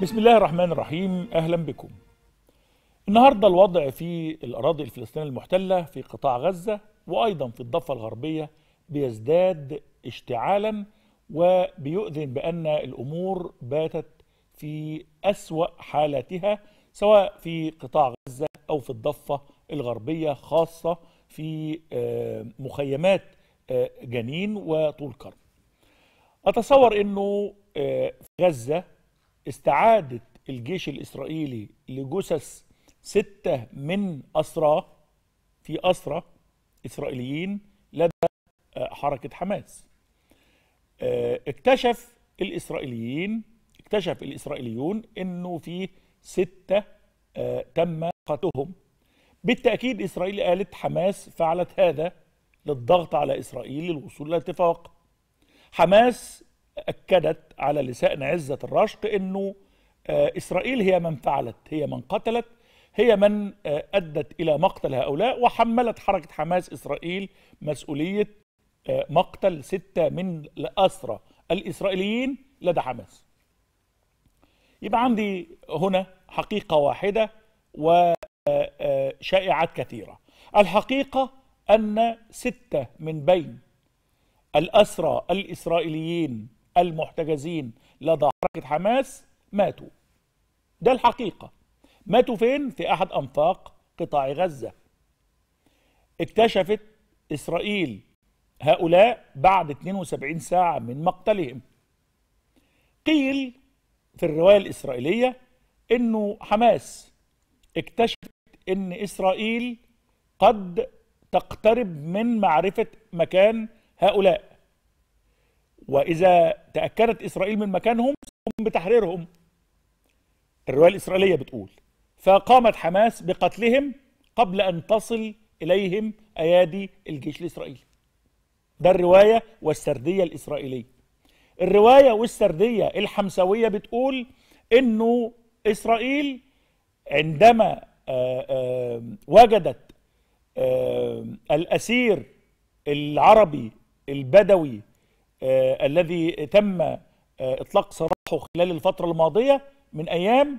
بسم الله الرحمن الرحيم أهلا بكم النهاردة الوضع في الأراضي الفلسطينية المحتلة في قطاع غزة وأيضا في الضفة الغربية بيزداد اشتعالا وبيؤذن بأن الأمور باتت في أسوأ حالاتها سواء في قطاع غزة أو في الضفة الغربية خاصة في آه، مخيمات آه، جنين وطول كرم أتصور أنه آه، في غزة استعادة الجيش الإسرائيلي لجثث ستة من أسرى في أسرى إسرائيليين لدى آه، حركة حماس آه، اكتشف الإسرائيليين اكتشف الإسرائيليون أنه في ستة آه، تم قتلهم بالتأكيد إسرائيل قالت حماس فعلت هذا للضغط على إسرائيل للوصول لاتفاق حماس أكدت على لسان عزة الرشق أنه آه، إسرائيل هي من فعلت هي من قتلت هي من آه، أدت إلى مقتل هؤلاء وحملت حركة حماس إسرائيل مسؤولية آه، مقتل ستة من الأسرى الإسرائيليين لدى حماس يبقى عندي هنا حقيقة واحدة وشائعات كثيرة الحقيقة أن ستة من بين الأسرى الإسرائيليين المحتجزين لدى حركة حماس ماتوا ده الحقيقة ماتوا فين؟ في أحد أنفاق قطاع غزة اكتشفت إسرائيل هؤلاء بعد 72 ساعة من مقتلهم قيل في الرواية الإسرائيلية أنه حماس اكتشفت أن إسرائيل قد تقترب من معرفة مكان هؤلاء وإذا تأكدت إسرائيل من مكانهم قم بتحريرهم الرواية الإسرائيلية بتقول فقامت حماس بقتلهم قبل أن تصل إليهم أيادي الجيش الإسرائيلي ده الرواية والسردية الإسرائيلية الرواية والسردية الحمسوية بتقول إنه إسرائيل عندما آآ آه، آآ آه، وجدت آآ آه، الأسير العربي البدوي آه، الذي تم آه، إطلاق سراحه خلال الفترة الماضية من أيام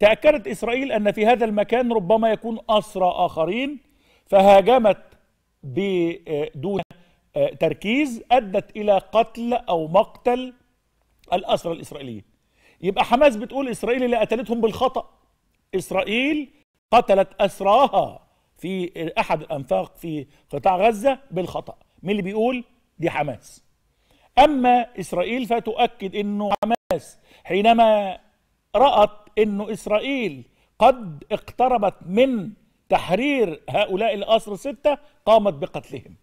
تأكدت إسرائيل أن في هذا المكان ربما يكون أسرى آخرين فهاجمت بدون آه، تركيز أدت إلى قتل أو مقتل الأسرى الإسرائيليين يبقى حماس بتقول إسرائيل اللي قتلتهم بالخطأ إسرائيل قتلت أسراها في أحد الأنفاق في قطاع غزة بالخطأ مين اللي بيقول دي حماس أما إسرائيل فتؤكد أنه حماس حينما رأت أنه إسرائيل قد اقتربت من تحرير هؤلاء الأسر ستة قامت بقتلهم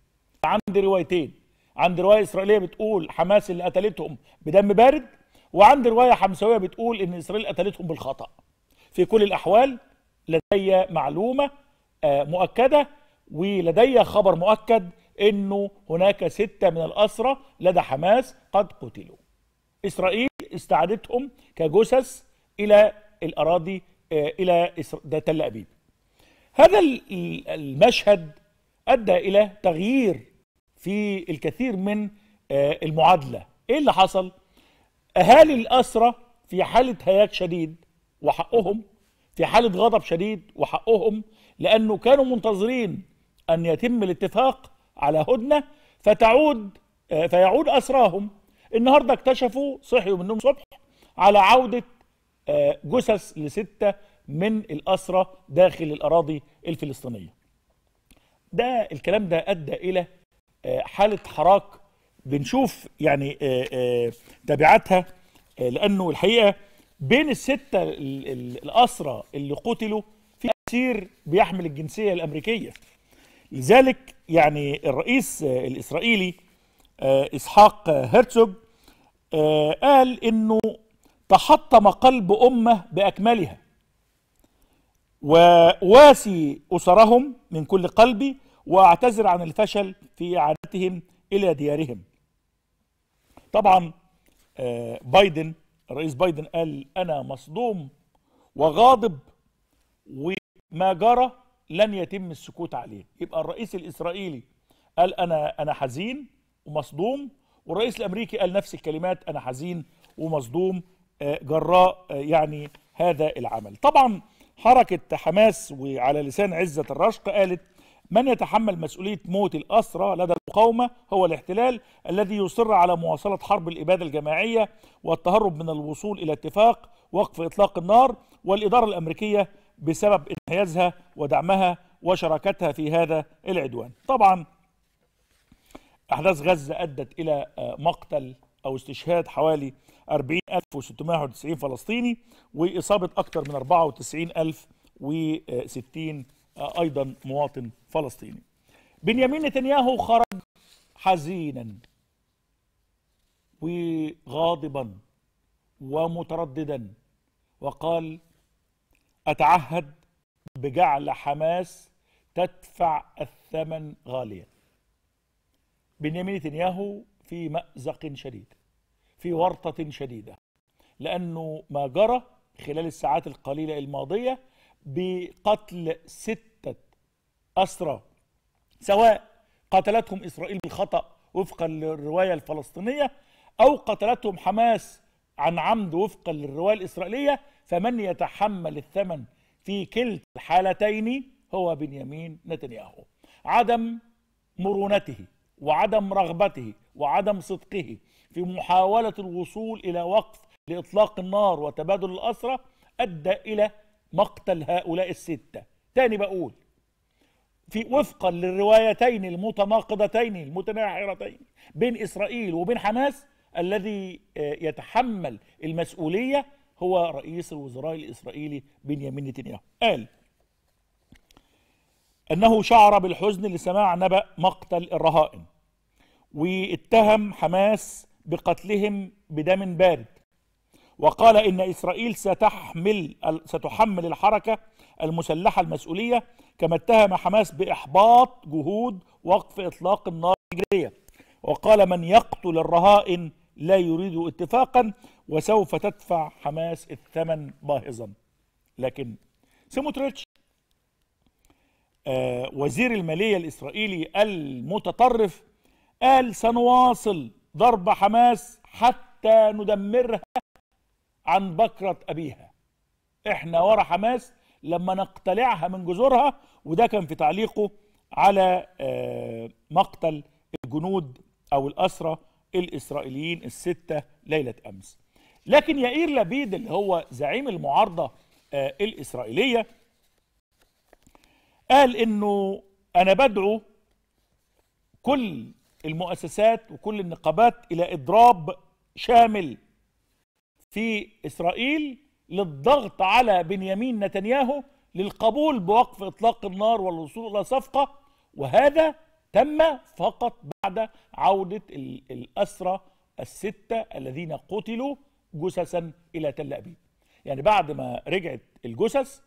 عندي روايتين عندي رواية إسرائيلية بتقول حماس اللي قتلتهم بدم بارد وعندي رواية حمساوية بتقول إن إسرائيل قتلتهم بالخطأ في كل الأحوال لدي معلومة آه، مؤكدة ولدي خبر مؤكد انه هناك ستة من الأسرى لدى حماس قد قتلوا إسرائيل استعادتهم كجثث إلى الأراضي آه، إلى تل أبيب هذا المشهد أدى إلى تغيير في الكثير من آه، المعادلة إيه اللي حصل؟ أهالي الأسرة في حالة هياج شديد وحقهم في حالة غضب شديد وحقهم لأنه كانوا منتظرين أن يتم الاتفاق على هدنة فتعود آه، فيعود أسراهم النهاردة اكتشفوا صحيوا من النوم الصبح على عودة آه، جثث لستة من الأسرى داخل الأراضي الفلسطينية ده الكلام ده أدى إلى آه، حالة حراك بنشوف يعني تبعاتها لأنه الحقيقة بين الستة الأسرى اللي قتلوا في أسير بيحمل الجنسية الأمريكية لذلك يعني الرئيس الإسرائيلي آه، إسحاق هرتزوج آه، قال إنه تحطم قلب أمة بأكملها وواسي أسرهم من كل قلبي وأعتذر عن الفشل في إعادتهم إلى ديارهم طبعا آه، بايدن الرئيس بايدن قال أنا مصدوم وغاضب وما جرى لن يتم السكوت عليه يبقى الرئيس الإسرائيلي قال أنا أنا حزين ومصدوم والرئيس الأمريكي قال نفس الكلمات أنا حزين ومصدوم آه، جراء آه، يعني هذا العمل طبعا حركة حماس وعلى لسان عزة الرشق قالت من يتحمل مسؤولية موت الأسرى لدى المقاومة هو الاحتلال الذي يصر على مواصلة حرب الإبادة الجماعية والتهرب من الوصول إلى اتفاق وقف إطلاق النار والإدارة الأمريكية بسبب انحيازها ودعمها وشراكتها في هذا العدوان طبعا أحداث غزة أدت إلى آه، مقتل أو استشهاد حوالي 40691 فلسطيني وإصابة أكثر من 94060 آه، أيضا مواطن فلسطيني بنيامين نتنياهو خرج حزينا وغاضبا ومترددا وقال أتعهد بجعل حماس تدفع الثمن غاليا بنيامين نتنياهو في مأزق شديد في ورطة شديدة لأنه ما جرى خلال الساعات القليلة الماضية بقتل ستة أسرى سواء قتلتهم إسرائيل بالخطأ وفقا للرواية الفلسطينية أو قتلتهم حماس عن عمد وفقا للرواية الإسرائيلية فمن يتحمل الثمن في كلتا الحالتين هو بنيامين نتنياهو عدم مرونته وعدم رغبته وعدم صدقه في محاولة الوصول إلى وقف لإطلاق النار وتبادل الأسرة أدى إلى مقتل هؤلاء الستة تاني بقول في وفقا للروايتين المتناقضتين المتناحرتين بين إسرائيل وبين حماس الذي آه، يتحمل المسؤولية هو رئيس الوزراء الإسرائيلي بنيامين نتنياهو قال أنه شعر بالحزن لسماع نبأ مقتل الرهائن واتهم حماس بقتلهم بدم بارد وقال إن إسرائيل ستحمل ستحمل الحركة المسلحة المسؤولية كما اتهم حماس بإحباط جهود وقف إطلاق النار الهجرية وقال من يقتل الرهائن لا يريد اتفاقا وسوف تدفع حماس الثمن باهظا لكن سيموتريتش آه، وزير المالية الإسرائيلي المتطرف قال سنواصل ضرب حماس حتى ندمرها عن بكرة أبيها احنا ورا حماس لما نقتلعها من جذورها وده كان في تعليقه على آه، مقتل الجنود أو الأسرة الإسرائيليين الستة ليلة أمس لكن يائير لبيد اللي هو زعيم المعارضة آه، الإسرائيلية قال أنه أنا بدعو كل المؤسسات وكل النقابات إلى إضراب شامل في إسرائيل للضغط على بنيامين نتنياهو للقبول بوقف إطلاق النار والوصول إلى صفقة وهذا تم فقط بعد عودة الأسرى الستة الذين قتلوا جثثا إلى تل أبيب يعني بعد ما رجعت الجثث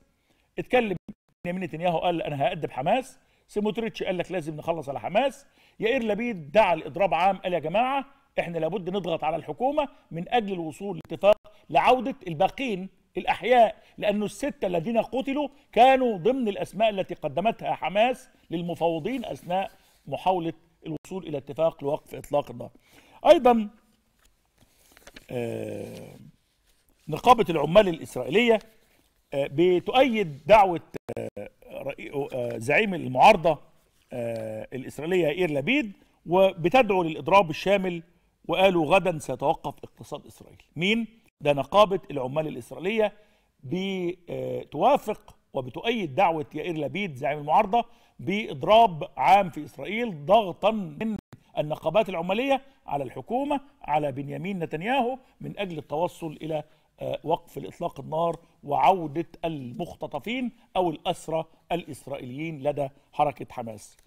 اتكلم بنيامين نتنياهو قال أنا هأدب حماس سيموتريتش قال لك لازم نخلص على حماس يائر لبيد دعا لإضراب عام قال يا جماعة احنا لابد نضغط على الحكومة من أجل الوصول لاتفاق لعودة الباقين الأحياء لأن الستة الذين قتلوا كانوا ضمن الأسماء التي قدمتها حماس للمفاوضين أثناء محاولة الوصول إلى اتفاق لوقف إطلاق النار أيضا آه، نقابة العمال الإسرائيلية آه، بتؤيد دعوة آه، زعيم المعارضة الإسرائيلية إير لبيد وبتدعو للإضراب الشامل وقالوا غدا سيتوقف اقتصاد إسرائيل مين؟ ده نقابة العمال الإسرائيلية بتوافق وبتؤيد دعوة يائر لبيد زعيم المعارضة باضراب عام في اسرائيل ضغطا من النقابات العماليه على الحكومه على بنيامين نتنياهو من اجل التوصل الى آه، وقف الاطلاق النار وعوده المختطفين او الاسرى الاسرائيليين لدى حركه حماس